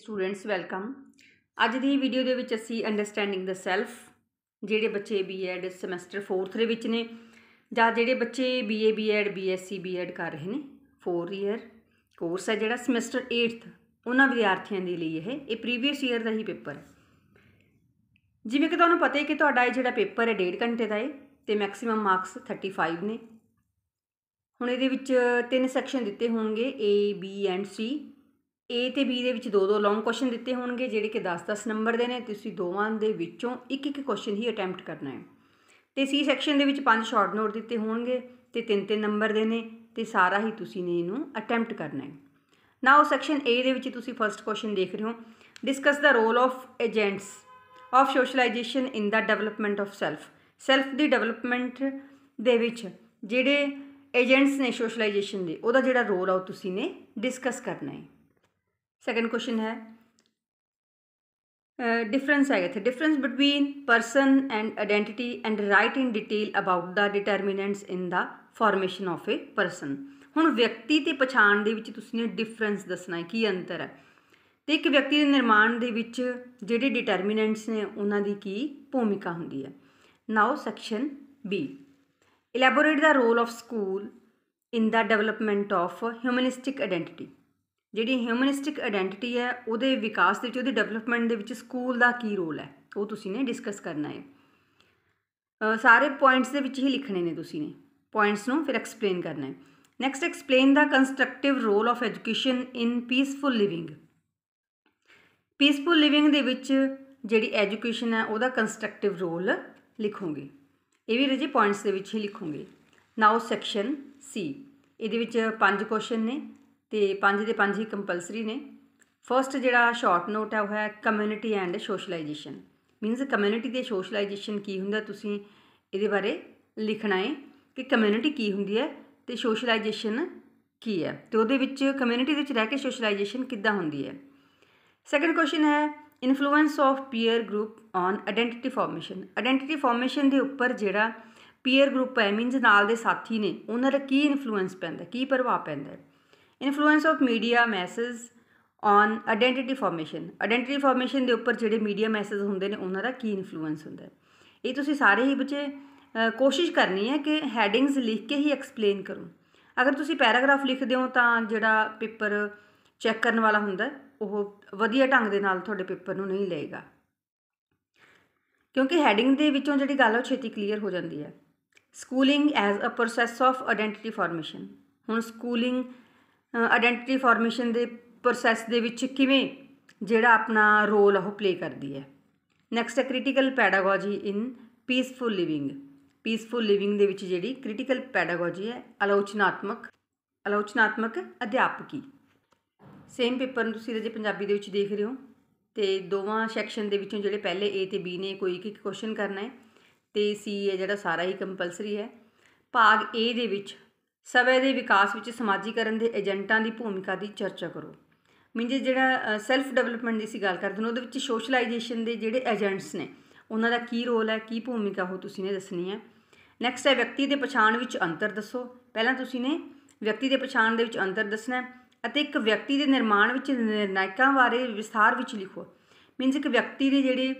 students welcome ਅੱਜ ਦੀ video ਦੇ ਵਿੱਚ ਅਸੀਂ ਅੰਡਰਸਟੈਂਡਿੰਗ ਦਾ ਸੈਲਫ ਜਿਹੜੇ ਬੱਚੇ ਬੀਐਡ ਸਮੈਸਟਰ 4th ਦੇ ਵਿੱਚ ਨੇ ਜਾਂ ਜਿਹੜੇ ਬੱਚੇ ਬੀਏ ਬੀਐਡ ਬੀਐਸਸੀ ਬੀਐਡ ਕਰ ਰਹੇ ਨੇ 4 ਇਅਰ ਕੋਰਸ ਹੈ ਜਿਹੜਾ ਸਮੈਸਟਰ 8th ਉਹਨਾਂ ਵਿਦਿਆਰਥੀਆਂ ਦੇ ਲਈ ਇਹ ਇਹ ਪ੍ਰੀਵੀਅਸ ਇਅਰ ਦਾ ਹੀ ਪੇਪਰ ਹੈ ਜਿਵੇਂ ਕਿ ਤੁਹਾਨੂੰ ਪਤਾ ਹੈ ਕਿ ਤੁਹਾਡਾ ਇਹ ਜਿਹੜਾ ਪੇਪਰ ਹੈ 1.5 ਘੰਟੇ ਦਾ ਹੈ ਤੇ ਮੈਕਸਿਮਮ ਮਾਰਕਸ 35 ਨੇ ਹੁਣ ਇਹਦੇ ਵਿੱਚ ਤਿੰਨ ਸੈਕਸ਼ਨ ਦਿੱਤੇ ਹੋਣਗੇ A B and C A ਤੇ ਬੀ ਦੇ ਵਿੱਚ ਦੋ ਦੋ ਲੌਂਗ ਕੁਐਸਚਨ ਦਿੱਤੇ ਹੋਣਗੇ ਜਿਹੜੇ ਕਿ 10-10 ਨੰਬਰ ਦੇ ਨੇ ਤੁਸੀਂ ਦੋਵਾਂ ਦੇ ਵਿੱਚੋਂ ਇੱਕ ਇੱਕ ਕੁਐਸਚਨ ਹੀ ਅਟੈਂਪਟ ਕਰਨਾ ਹੈ ਤੇ ਸੀ ਸੈਕਸ਼ਨ ਦੇ ਵਿੱਚ ਪੰਜ ਸ਼ਾਰਟ ਨੋਟ ਦਿੱਤੇ ਹੋਣਗੇ ਤੇ ਤਿੰਨ ਤਿੰਨ ਨੰਬਰ ਦੇ ਨੇ ਤੇ ਸਾਰਾ ਹੀ ਤੁਸੀਂ ਨੇ ਇਹਨੂੰ ਅਟੈਂਪਟ ਕਰਨਾ ਹੈ ਨਾਓ ਸੈਕਸ਼ਨ ਏ ਦੇ ਵਿੱਚ ਤੁਸੀਂ ਫਰਸਟ ਕੁਐਸਚਨ ਦੇਖ ਰਹੇ ਹੋ discuss the role of agents of socialization in the development of self self ਦੀ ਡਿਵੈਲਪਮੈਂਟ ਦੇ ਵਿੱਚ ਜਿਹੜੇ ਏਜੰਟਸ ਨੇ ਸੋਸ਼ਲਾਈਜੇਸ਼ਨ ਦੇ ਉਹਦਾ ਜਿਹੜਾ ਰੋਲ ਆ ਉਹ ਤੁਸੀਂ ਨੇ ਡਿਸਕਸ ਕਰਨਾ ਹੈ ਸੈਕੰਡ ਕੁਐਸਚਨ ਹੈ ਡਿਫਰੈਂਸ ਹੈ ਇੱਥੇ difference between person and identity and write in detail about the determinants in the formation of a person ਹੁਣ ਵਿਅਕਤੀ ਤੇ ਪਛਾਣ ਦੇ ਵਿੱਚ ਤੁਸੀਂ ਨੇ ਡਿਫਰੈਂਸ ਦੱਸਣਾ ਹੈ ਕੀ ਅੰਤਰ ਹੈ ਤੇ ਇੱਕ ਵਿਅਕਤੀ ਦੇ ਨਿਰਮਾਣ ਦੇ ਵਿੱਚ ਜਿਹੜੇ ਡਿਟਰਮੀਨੈਂਟਸ ਨੇ ਉਹਨਾਂ ਦੀ ਕੀ ਭੂਮਿਕਾ ਹੁੰਦੀ ਹੈ now section B elaborate the role of school in the development of humanistic identity ਜਿਹੜੀ ਹਿਊਮਨਿਸਟਿਕ ਆਇਡੈਂਟੀਟੀ ਹੈ ਉਹਦੇ ਵਿਕਾਸ ਦੇ ਵਿੱਚ ਉਹਦੇ ਡਿਵੈਲਪਮੈਂਟ ਦੇ ਵਿੱਚ ਸਕੂਲ ਦਾ ਕੀ ਰੋਲ ਹੈ ਉਹ ਤੁਸੀਂ ਨੇ ਡਿਸਕਸ ਕਰਨਾ ਹੈ ਸਾਰੇ ਪੁਆਇੰਟਸ ਦੇ ਵਿੱਚ ਹੀ ਲਿਖਣੇ ਨੇ ਤੁਸੀਂ ਨੇ ਪੁਆਇੰਟਸ ਨੂੰ ਫਿਰ ਐਕਸਪਲੇਨ ਕਰਨਾ ਹੈ next explain the constructive role of education in peaceful living peaceful living ਦੇ ਵਿੱਚ ਜਿਹੜੀ ਐਜੂਕੇਸ਼ਨ ਹੈ ਉਹਦਾ ਕੰਸਟਰਕਟਿਵ ਰੋਲ ਲਿਖੋਗੇ ਇਹ ਵੀ ਰਜੇ ਪੁਆਇੰਟਸ ਦੇ ਵਿੱਚ ਹੀ ਲਿਖੋਗੇ ਨਾਓ ਸੈਕਸ਼ਨ ਸੀ ਇਹਦੇ ਵਿੱਚ ਪੰਜ ਕੁਐਸਚਨ ਨੇ ਤੇ ਪੰਜ ਦੇ ਪੰਜ ਹੀ ਕੰਪਲਸਰੀ ਨੇ ਫਰਸਟ ਜਿਹੜਾ ਸ਼ਾਰਟ ਨੋਟ ਹੈ ਉਹ ਹੈ community and socialization means community ਦੇ ਸੋਸ਼ਲਾਈਜੇਸ਼ਨ ਕੀ ਹੁੰਦਾ ਤੁਸੀਂ ਇਹਦੇ ਬਾਰੇ ਲਿਖਣਾ ਹੈ ਕਿ ਕਮਿਊਨਿਟੀ ਕੀ ਹੁੰਦੀ ਹੈ ਤੇ ਸੋਸ਼ਲਾਈਜੇਸ਼ਨ ਕੀ ਹੈ ਤੇ ਉਹਦੇ ਵਿੱਚ ਕਮਿਊਨਿਟੀ ਦੇ ਵਿੱਚ ਰਹਿ ਕੇ ਸੋਸ਼ਲਾਈਜੇਸ਼ਨ ਕਿੱਦਾਂ ਹੁੰਦੀ ਹੈ ਸੈਕੰਡ ਕੁਐਸਚਨ ਹੈ influence of peer group on identity formation identity formation ਦੇ ਉੱਪਰ ਜਿਹੜਾ ਪੀਅਰ ਗਰੁੱਪ ਹੈ ਮੀਨਸ ਨਾਲ ਦੇ ਸਾਥੀ ਨੇ ਉਹਨਾਂ ਦਾ ਕੀ ਇਨਫਲੂਐਂਸ ਪੈਂਦਾ ਕੀ ਪ੍ਰਭਾਵ ਪੈਂਦਾ influence of media message on identity formation identity formation ਦੇ ਉੱਪਰ ਜਿਹੜੇ ਮੀਡੀਆ ਮੈਸੇਜ ਹੁੰਦੇ ਨੇ ਉਹਨਾਂ ਦਾ ਕੀ ਇਨਫਲੂਐਂਸ ਹੁੰਦਾ ਹੈ ਇਹ ਤੁਸੀਂ ਸਾਰੇ ਹੀ ਬੱਚੇ ਕੋਸ਼ਿਸ਼ ਕਰਨੀ ਹੈ ਕਿ ਹੈਡਿੰਗਸ ਲਿਖ ਕੇ ਹੀ ਐਕਸਪਲੇਨ ਕਰੋ ਅਗਰ ਤੁਸੀਂ ਪੈਰਾਗ੍ਰਾਫ ਲਿਖਦੇ ਹੋ ਤਾਂ ਜਿਹੜਾ ਪੇਪਰ ਚੈੱਕ ਕਰਨ ਵਾਲਾ ਹੁੰਦਾ ਉਹ ਵਧੀਆ ਢੰਗ ਦੇ ਨਾਲ ਤੁਹਾਡੇ ਪੇਪਰ ਨੂੰ ਨਹੀਂ ਲਏਗਾ ਕਿਉਂਕਿ ਹੈਡਿੰਗ ਦੇ ਵਿੱਚੋਂ ਜਿਹੜੀ ਗੱਲ ਉਹ ਛੇਤੀ ਕਲੀਅਰ ਹੋ ਜਾਂਦੀ ਹੈ schooling as a process of identity formation ਹੁਣ ਸਕੂਲਿੰਗ ਆਇਡੈਂਟੀਟੀ ਫਾਰਮੇਸ਼ਨ ਦੇ ਪ੍ਰੋਸੈਸ ਦੇ ਵਿੱਚ ਕਿਵੇਂ ਜਿਹੜਾ ਆਪਣਾ ਰੋਲ ਉਹ ਪਲੇ ਕਰਦੀ ਹੈ ਨੈਕਸਟ ਹੈ critical pedagogy in peaceful living peaceful living ਦੇ ਵਿੱਚ ਜਿਹੜੀ ਕ੍ਰਿਟੀਕਲ ਪੈਡਾਗੋਜੀ ਹੈ ਆਲੋਚਨਾਤਮਕ ਆਲੋਚਨਾਤਮਕ ਅਧਿਆਪਕੀ ਸੇਮ ਪੇਪਰ ਨੂੰ ਤੁਸੀਂ ਜੇ ਪੰਜਾਬੀ ਦੇ ਵਿੱਚ ਦੇਖ ਰਹੇ ਹੋ ਤੇ ਦੋਵਾਂ ਸੈਕਸ਼ਨ ਦੇ ਵਿੱਚੋਂ ਜਿਹੜੇ ਪਹਿਲੇ A ਤੇ B ਨੇ ਕੋਈ ਇੱਕ ਕੁਐਸਚਨ ਕਰਨਾ ਹੈ ਤੇ C ਹੈ ਜਿਹੜਾ ਸਾਰਾ ਹੀ ਕੰਪਲਸਰੀ ਹੈ ਭਾਗ A ਦੇ ਵਿੱਚ ਸਵੈ ਦੇ ਵਿਕਾਸ ਵਿੱਚ ਸਮਾਜੀਕਰਨ ਦੇ ਏਜੰਟਾਂ ਦੀ ਭੂਮਿਕਾ ਦੀ ਚਰਚਾ ਕਰੋ ਮੀਨਜ਼ ਜਿਹੜਾ ਸੈਲਫ ਡਿਵੈਲਪਮੈਂਟ ਦੀ ਸੀ ਗੱਲ ਕਰਦੇ ਨੇ ਉਹਦੇ ਵਿੱਚ ਸੋਸ਼ਲਾਈਜੇਸ਼ਨ ਦੇ ਜਿਹੜੇ ਏਜੰਟਸ ਨੇ ਉਹਨਾਂ ਦਾ ਕੀ ਰੋਲ ਹੈ ਕੀ ਭੂਮਿਕਾ ਹੋ ਤੁਸੀਂ ਨੇ ਦੱਸਣੀ ਹੈ ਨੈਕਸਟ ਹੈ ਵਿਅਕਤੀ ਦੇ ਪਛਾਣ ਵਿੱਚ ਅੰਤਰ ਦੱਸੋ ਪਹਿਲਾਂ ਤੁਸੀਂ ਨੇ ਵਿਅਕਤੀ ਦੇ ਪਛਾਣ ਦੇ ਵਿੱਚ ਅੰਤਰ ਦੱਸਣਾ ਅਤੇ ਇੱਕ ਵਿਅਕਤੀ ਦੇ ਨਿਰਮਾਣ ਵਿੱਚ ਨਿਰਣਾਇਕਾਂ ਬਾਰੇ ਵਿਸਥਾਰ ਵਿੱਚ ਲਿਖੋ ਮੀਨਜ਼ ਇੱਕ ਵਿਅਕਤੀ ਦੇ ਜਿਹੜੇ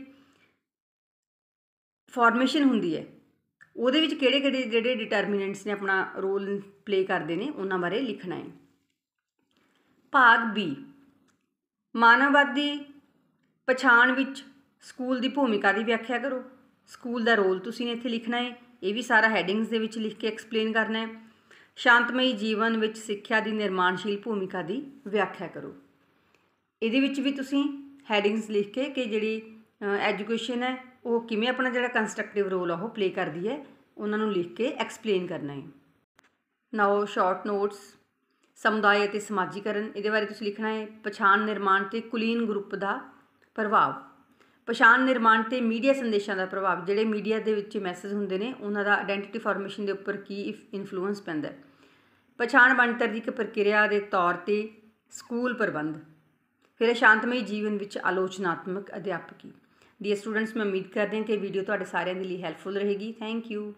ਫਾਰਮੇਸ਼ਨ ਹੁੰਦੀ ਹੈ ਉਹਦੇ ਵਿੱਚ ਕਿਹੜੇ ਕਿਹੜੇ ਜਿਹੜੇ ਡਿਟਰਮੀਨੈਂਟਸ ਨੇ ਆਪਣਾ ਰੋਲ ਪਲੇ ਕਰਦੇ ਨੇ ਉਹਨਾਂ ਬਾਰੇ ਲਿਖਣਾ ਹੈ ਭਾਗ ਬੀ ਮਾਨਵਵਾਦੀ ਪਛਾਣ ਵਿੱਚ ਸਕੂਲ ਦੀ ਭੂਮਿਕਾ ਦੀ ਵਿਆਖਿਆ ਕਰੋ ਸਕੂਲ ਦਾ ਰੋਲ ਤੁਸੀਂ ਨੇ ਇੱਥੇ ਲਿਖਣਾ ਹੈ ਇਹ ਵੀ ਸਾਰਾ ਹੈਡਿੰਗਸ ਦੇ ਵਿੱਚ ਲਿਖ ਕੇ ਐਕਸਪਲੇਨ ਕਰਨਾ ਹੈ ਸ਼ਾਂਤਮਈ ਜੀਵਨ ਵਿੱਚ ਸਿੱਖਿਆ ਦੀ ਨਿਰਮਾਣਸ਼ੀਲ ਭੂਮਿਕਾ ਦੀ ਵਿਆਖਿਆ ਕਰੋ ਇਹਦੇ ਵਿੱਚ ਵੀ ਤੁਸੀਂ ਹੈਡਿੰਗਸ ਲਿਖ ਕੇ ਕਿ ਜਿਹੜੀ ਐਜੂਕੇਸ਼ਨ ਹੈ ਉਹ ਕਿਵੇਂ ਆਪਣਾ ਜਿਹੜਾ ਕੰਸਟਰਕਟਿਵ ਰੋਲ ਆ ਉਹ ਪਲੇ ਕਰਦੀ ਹੈ ਉਹਨਾਂ ਨੂੰ ਲਿਖ ਕੇ ਐਕਸਪਲੇਨ ਕਰਨਾ ਹੈ ਨਾਓ ਸ਼ਾਰਟ ਨੋਟਸ ਸਮੁਦਾਇ ਅਤੇ ਸਮਾਜੀਕਰਨ ਇਹਦੇ ਬਾਰੇ ਤੁਸੀਂ ਲਿਖਣਾ ਹੈ ਪਛਾਣ ਨਿਰਮਾਣ ਤੇ ਕੁਲੀਨ ਗਰੁੱਪ ਦਾ ਪ੍ਰਭਾਵ ਪਛਾਣ ਨਿਰਮਾਣ ਤੇ ਮੀਡੀਆ ਸੰਦੇਸ਼ਾਂ ਦਾ ਪ੍ਰਭਾਵ ਜਿਹੜੇ ਮੀਡੀਆ ਦੇ ਵਿੱਚ ਮੈਸੇਜ ਹੁੰਦੇ ਨੇ ਉਹਨਾਂ ਦਾ ਆਇਡੈਂਟੀਟੀ ਫਾਰਮੇਸ਼ਨ ਦੇ ਉੱਪਰ ਕੀ ਇਨਫਲੂਐਂਸ ਪੈਂਦਾ ਹੈ ਪਛਾਣ ਬਣਤਰ ਦੀ ਇੱਕ ਪ੍ਰਕਿਰਿਆ ਦੇ ਤੌਰ ਤੇ ਸਕੂਲ ਪ੍ਰਬੰਧ ਫਿਰ ਸ਼ਾਂਤਮਈ ਜੀਵਨ ਵਿੱਚ ਆਲੋਚਨਾਤਮਕ ਅਧਿਆਪਕੀ ਡੀਅਰ ਸਟੂਡੈਂਟਸ ਮੈਂ ਉਮੀਦ ਕਰਦੀ ਹਾਂ ਕਿ ਵੀਡੀਓ ਤੁਹਾਡੇ ਸਾਰਿਆਂ ਦੇ ਲਈ ਹੈਲਪਫੁਲ ਰਹੇਗੀ ਥੈਂਕ ਯੂ